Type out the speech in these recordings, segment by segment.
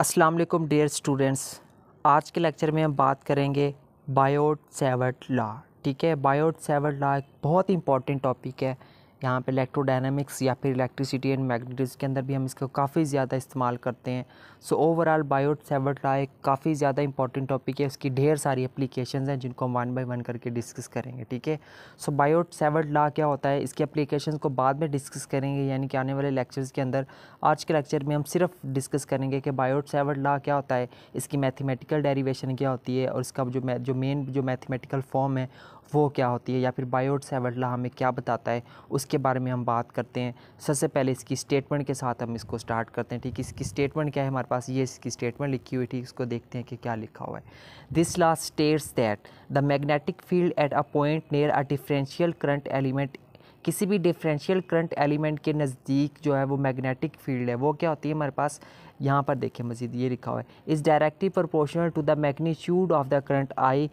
अस्सलाम वालेकुम dear students आज के लेक्चर में हम बात करेंगे बायोट सेवर्ट लॉ ठीक है बायोट सेवर्ट लॉ एक बहुत ही इंपॉर्टेंट टॉपिक है यहाँ पे इलेक्ट्रोडाइनमिक्स या फिर इलेक्ट्रिसिटी एंड मैग्नेटिक्स के अंदर भी हम इसको काफ़ी ज़्यादा इस्तेमाल करते हैं so overall Biot Savart law एक काफ़ी ज़्यादा इंपॉर्टेंट टॉपिक है इसकी ढेर सारी एप्लीकेशन हैं जिनको हम वन बाई वन करके डिस्कस करेंगे ठीक है सो बायोट सेवर्ट ला क्या होता है इसकी एप्लीकेशन को बाद में डिस्कस करेंगे यानी कि आने वाले लेक्चर्स के अंदर आज के लेक्चर में हम सिर्फ डिस्कस करेंगे कि बायोट सेवर्ट ला क्या होता है इसकी मैथमेटिकल डेरीवेशन क्या होती है और इसका जो जो मेन जो मैथमेटिकल फॉर्म है वो क्या होती है या फिर बायोट सेवडला हमें क्या बताता है उसके बारे में हम बात करते हैं सबसे पहले इसकी स्टेटमेंट के साथ हम इसको स्टार्ट करते हैं ठीक इसकी स्टेटमेंट क्या है हमारे पास ये इसकी स्टेटमेंट लिखी हुई थी इसको देखते हैं कि क्या लिखा हुआ है this last states that the magnetic field at a point near a differential current element किसी भी डिफरेंशियल करंट एलिमेंट के नज़दीक जो है वो मैग्नेटिक फील्ड है वो क्या होती है हमारे पास यहाँ पर देखें मजीद ये लिखा हुआ है is directly proportional to the magnitude of the current I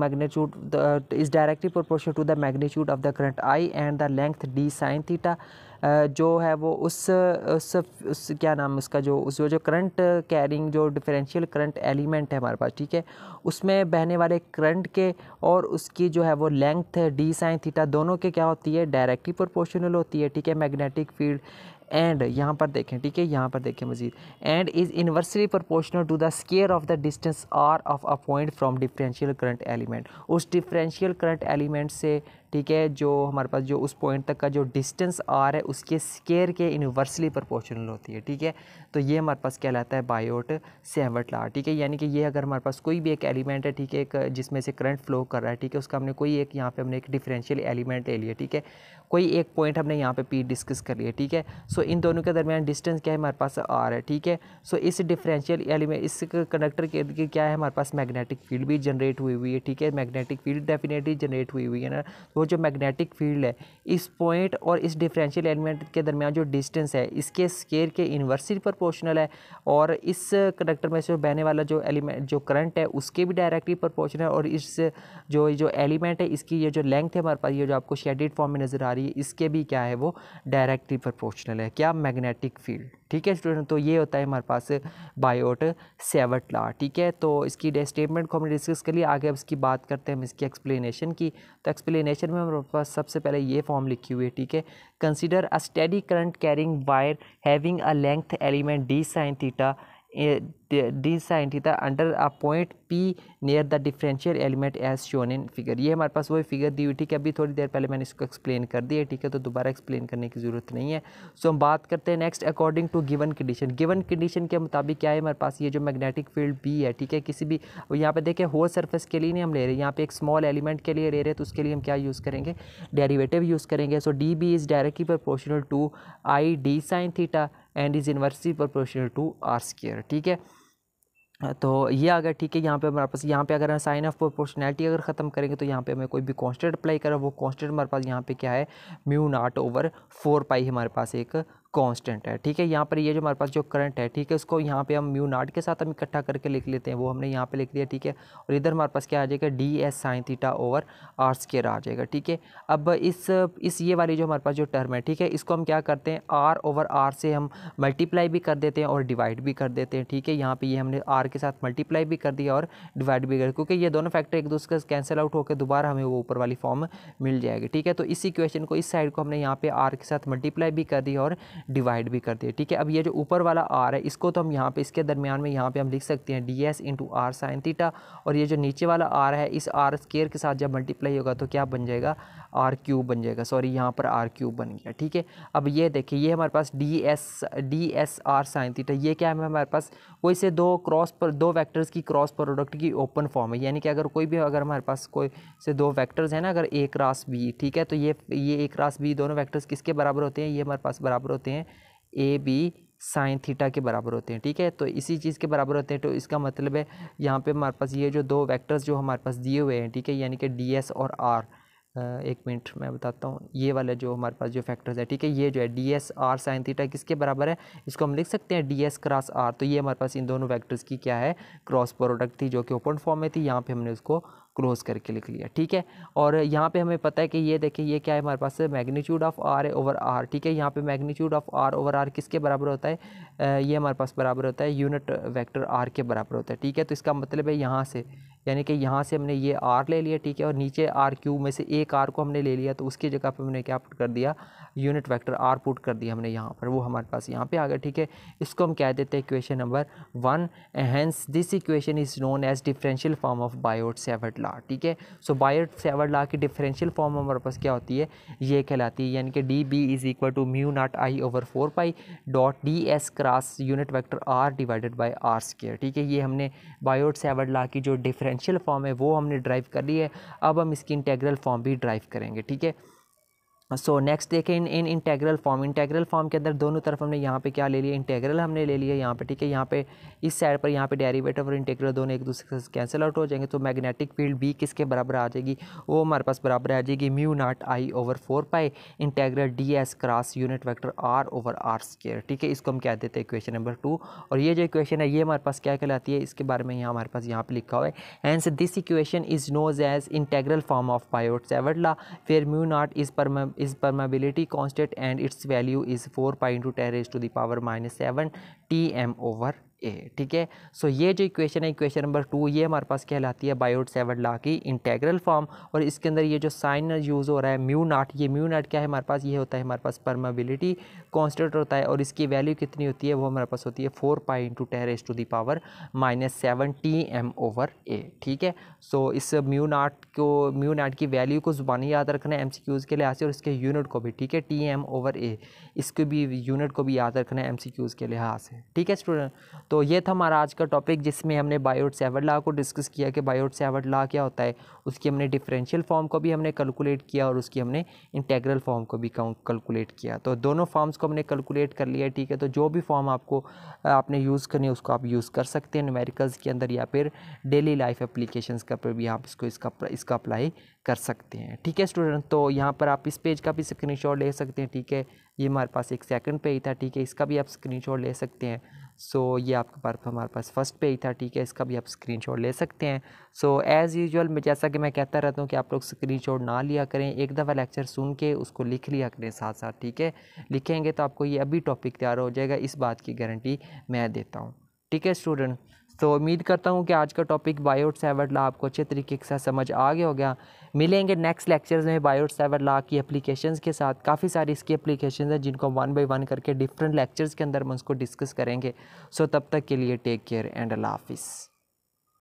magnitude is directly proportional to the magnitude of the current I and the length D sine theta जो है वो उस उस, उस क्या नाम उसका जो उस जो करंट कैरिंग जो डिफरेंशियल करंट एलिमेंट है हमारे पास ठीक है उसमें बहने वाले करंट के और उसकी जो है वो लेंथ डी साइन थीटा दोनों के क्या होती है डायरेक्टली प्रोपोर्शनल होती है ठीक है मैग्नेटिक फील्ड एंड यहाँ पर देखें ठीक है यहाँ पर देखें मजीद and is inversely proportional to the square of the distance R of a point from differential current element उस डिफरेंशियल करंट एलिमेंट से ठीक है जो हमारे पास जो उस पॉइंट तक का जो डिस्टेंस आर है उसके स्केयर के यूनिवर्सली प्रोपोर्शनल होती है ठीक है तो ये हमारे पास कहलाता है बायोट सेवट ला ठीक है यानी कि ये अगर हमारे पास कोई भी एक एलिमेंट है ठीक है एक जिसमें से करंट फ्लो कर रहा है ठीक है उसका हमने कोई एक यहाँ पे हमने एक डिफरेंशियल एलिमेंट ले लिया ठीक है कोई एक पॉइंट हमने यहाँ पे पी डिस्कस कर लिया ठीक है सो इन दोनों के दरमियान डिस्टेंस क्या है हमारे पास आर है ठीक है सो इस डिफरेंशियल एलिमेंट इस कंडक्टर के क्या है हमारे पास मैग्नेटिक फील्ड भी जनरेट हुई हुई है ठीक है मैग्नेटिक फील्ड डेफिनेटली जनरेट हुई हुई है ना वो जो मैग्नेटिक फील्ड है इस पॉइंट और इस डिफरेंशियल एलिमेंट के दरमियान जो डिस्टेंस है इसके स्केयर के इन्वर्सली प्रोपोर्शनल है और इस कंडक्टर में से बहने वाला जो एलिमेंट जो करंट है उसके भी डायरेक्टली प्रोपोर्शनल है और इस जो जो एलिमेंट है इसकी ये जो लेंथ है हमारे पास ये जो आपको शेडिड फॉर्म में नज़र आ रही है इसके भी क्या है वो डायरेक्टली प्रोपोर्शनल है क्या मैग्नेटिक फील्ड ठीक है स्टूडेंट तो ये होता है हमारे पास बायोट सेवट ला ठीक है तो इसकी स्टेटमेंट को हमने डिस्कस कर लिया आगे अब इसकी बात करते हैं हम इसकी एक्सप्लेनेशन की तो एक्सप्लेनेशन में हमारे पास सबसे पहले ये फॉर्म लिखी हुई है ठीक है consider a steady current carrying wire having a length element D sine theta D sine theta under a point P near the differential element as shown in figure ये हमारे पास वही फिगर दी हुई ठीक है अभी थोड़ी देर पहले मैंने इसको एक्सप्लेन कर दिया ठीक है तो दोबारा एक्सप्लेन करने की ज़रूरत नहीं है सो हम बात करते हैं next according to given condition given condition के मुताबिक क्या है हमारे पास ये जो मैग्नेटिक फील्ड बी है ठीक है किसी भी यहाँ पर देखें होल सर्फेस के लिए नहीं हम ले रहे यहाँ पे एक स्मॉल एलिमेंट के लिए ले रहे हैं तो उसके लिए हम क्या यूज़ करेंगे डेरीवेटिव यूज़ करेंगे so D B is directly proportional to I D sine theta and is inversely proportional to R square ठीक है तो ये आ गया ठीक है यहाँ पे हमारे पास यहाँ पे अगर हम साइन ऑफ प्रोपोर्शनैलिटी अगर ख़त्म करेंगे तो यहाँ पे हमें कोई भी कांस्टेंट अप्लाई करा वो कांस्टेंट हमारे पास यहाँ पे क्या है mu naught over four pi हमारे पास एक कांस्टेंट है ठीक है यहाँ पर ये जो हमारे पास जो करंट है ठीक है उसको यहाँ पे हम म्यू नाट के साथ हम इकट्ठा करके लिख लेते हैं वो हमने यहाँ पे लिख दिया ठीक है और इधर हमारे पास क्या आ जाएगा D S sine theta over R square आ जाएगा ठीक है अब इस इस ये वाली जो हमारे पास जो टर्म है ठीक है इसको हम क्या करते हैं आर ओवर आर से हम मल्टीप्लाई भी कर देते हैं और डिवाइड भी कर देते हैं ठीक है यहाँ पर ये हमने आर के साथ मल्टीप्लाई भी कर दिया और डिवाइड भी कर क्योंकि ये दोनों फैक्टर एक दूसरे से कैंसिल आउट होकर दोबारा हमें वो ऊपर वाली फॉर्म मिल जाएगी ठीक है तो इसी क्वेश्चन को इस साइड को हमने यहाँ पर आर के साथ मल्टीप्लाई भी कर दिया और डिवाइड भी कर हैं ठीक है अब ये जो ऊपर वाला आर है इसको तो हम यहाँ पे इसके दरमियान में यहाँ पे हम लिख सकते हैं D S into R sine theta और ये जो नीचे वाला आर है इस आर स्केयर के साथ जब मल्टीप्लाई होगा तो क्या बन जाएगा आर क्यूब बन जाएगा सॉरी यहाँ पर आर क्यूब बन गया ठीक है अब ये देखिए ये हमारे पास D S D S R sine theta ये क्या है हमारे पास कोई से दो क्रॉस पर दो वैक्टर्स की क्रॉस प्रोडक्ट की ओपन फॉर्म है यानी कि अगर कोई भी अगर हमारे पास कोई से दो वैक्टर्स हैं ना अगर ए क्रॉस बी ठीक है तो ये ये ए क्रॉस बी दोनों वैक्टर्स किसके बराबर होते हैं ये हमारे पास बराबर होते हैं हैं ए बी साइन थीटा के बराबर होते हैं ठीक है तो इसी चीज़ के बराबर होते हैं तो इसका मतलब है यहाँ पे हमारे पास ये जो दो वेक्टर्स जो हमारे पास दिए हुए हैं ठीक है यानी कि डी एस और आर एक मिनट मैं बताता हूँ ये वाला जो हमारे पास जो फैक्टर्स है ठीक है ये जो है D S R sine theta किसके बराबर है इसको हम लिख सकते हैं डी एस क्रॉस आर तो ये हमारे पास इन दोनों वैक्टर्स की क्या है क्रॉस प्रोडक्ट थी जो कि ओपन फॉर्म में थी यहाँ पे हमने उसको क्लोज करके लिख लिया ठीक है और यहाँ पे हमें पता है कि ये देखिए ये क्या है हमारे पास magnitude of R over R ठीक है यहाँ पे magnitude of R over R किसके बराबर होता है आ, ये हमारे पास बराबर होता है यूनिट वेक्टर आर के बराबर होता है ठीक है तो इसका मतलब है यहाँ से यानी कि यहाँ से हमने ये आर ले लिया ठीक है और नीचे आर क्यू में से एक आर को हमने ले लिया तो उसकी जगह पर हमने क्या पुट कर दिया यूनिट वैक्टर आर पुट कर दिया हमने यहाँ पर वो हमारे पास यहाँ पर आ गया ठीक है इसको हम कह देते हैं equation number one hence this equation is known as differential form of Biot Savart law ठीक है सो बायोट सेवर्ड ला की डिफरेंशियल फॉर्म हमारे पास क्या होती है ये कहलाती है यानी कि D B is equal to mu naught I over four pi dot D S cross unit vector R divided by R square ठीक है ये हमने बायोट सेवर्ड ला की जो डिफरें डिफरेंशियल फॉर्म है वो हमने ड्राइव कर ली है अब हम इसकी इंटेग्रल फॉर्म भी ड्राइव करेंगे ठीक है सो नेक्स्ट देखें in in integral form integral form के अंदर दोनों तरफ हमने यहाँ पे क्या ले लिया इंटेग्रल हमने ले लिया यहाँ पे ठीक है यहाँ पे इस साइड पर यहाँ पे डेरिवेटिव और इंटेग्रल दोनों एक दूसरे से कैंसिल आउट हो जाएंगे तो मैग्नेटिक फील्ड बी किसके बराबर आ जाएगी वो हमारे पास बराबर आ जाएगी mu naught I over four pi integral D S cross unit vector R over R square ठीक है इसको हम कह देते हैं इक्वेशन नंबर टू और ये जो इक्वेशन है ये हमारे पास क्या कहलाती है इसके बारे में यहाँ हमारे पास यहाँ पर लिखा हुआ है and this equation is known as integral form of Biot Savart law फिर म्यू नाट इस पर its permeability constant and its value is 4 pi into 10 raised to the power minus 7 tm over ए ठीक है सो ये जो इक्वेशन है इक्वेशन नंबर टू ये हमारे पास कहलाती है बायोट सेवन ला की इंटेग्रल फॉर्म और इसके अंदर ये जो साइन यूज़ हो रहा है म्यू नाट ये म्यू नाट क्या है हमारे पास ये होता है हमारे पास परमाबिलिटी कॉन्स्टेंट होता है और इसकी वैल्यू कितनी होती है वो हमारे पास होती है four pi into ten raise to the power minus seven T M over A ठीक है सो इस म्यू नाट को म्यू नाट की वैल्यू को ज़ुबानी याद रखना है एम सी क्यूज़ के लिहाज से और इसके यूनिट को भी ठीक है टी एम ओवर ए इसके भी यूनिट को भी याद रखना है एम सी क्यूज़ के लिहाज से ठीक है स्टूडेंट तो ये था हमारा आज का टॉपिक जिसमें हमने बायोट सेवर ला को डिस्कस किया कि बायोट सेवर ला क्या होता है उसकी हमने डिफरेंशियल फॉर्म को भी हमने कैलकुलेट किया और उसकी हमने इंटेग्रल फॉर्म को भी कैलकुलेट किया तो दोनों फॉर्म्स को हमने कैलकुलेट कर लिया ठीक है तो जो भी फॉर्म आपको आपने यूज़ करनी है उसको आप यूज़ कर सकते हैं न्यूमेरिकल्स के अंदर या फिर डेली लाइफ एप्लीकेशन का पर भी आप इसको इसका इसका अप्लाई कर सकते हैं ठीक है स्टूडेंट तो यहाँ पर आप इस पेज का भी स्क्रीनशॉट ले सकते हैं ठीक है ये हमारे पास एक सेकंड पेज था ठीक है इसका भी आप स्क्रीनशॉट ले सकते हैं सो so, ये आपके पास हमारे पास फर्स्ट पेज था ठीक है इसका भी आप स्क्रीनशॉट ले सकते हैं सो एज़ यूजुअल जैसा कि मैं कहता रहता हूँ कि आप लोग स्क्रीनशॉट ना लिया करें एक दफ़ा लेक्चर सुन के उसको लिख लिया करें साथ साथ ठीक है लिखेंगे तो आपको ये अभी टॉपिक तैयार हो जाएगा इस बात की गारंटी मैं देता हूँ ठीक है स्टूडेंट तो उम्मीद करता हूँ कि आज का टॉपिक बायोट सेवर ला आपको अच्छे तरीके से समझ आ गया हो गया मिलेंगे नेक्स्ट लेक्चर्स में बायोट सेवर ला की अप्लीकेशन के साथ काफ़ी सारी इसकी एप्लीकेशंस हैं जिनको वन बाई वन करके डिफरेंट लेक्चर्स के अंदर हम उसको डिस्कस करेंगे सो तब तक के लिए टेक केयर एंड अल्लाह हाफिज़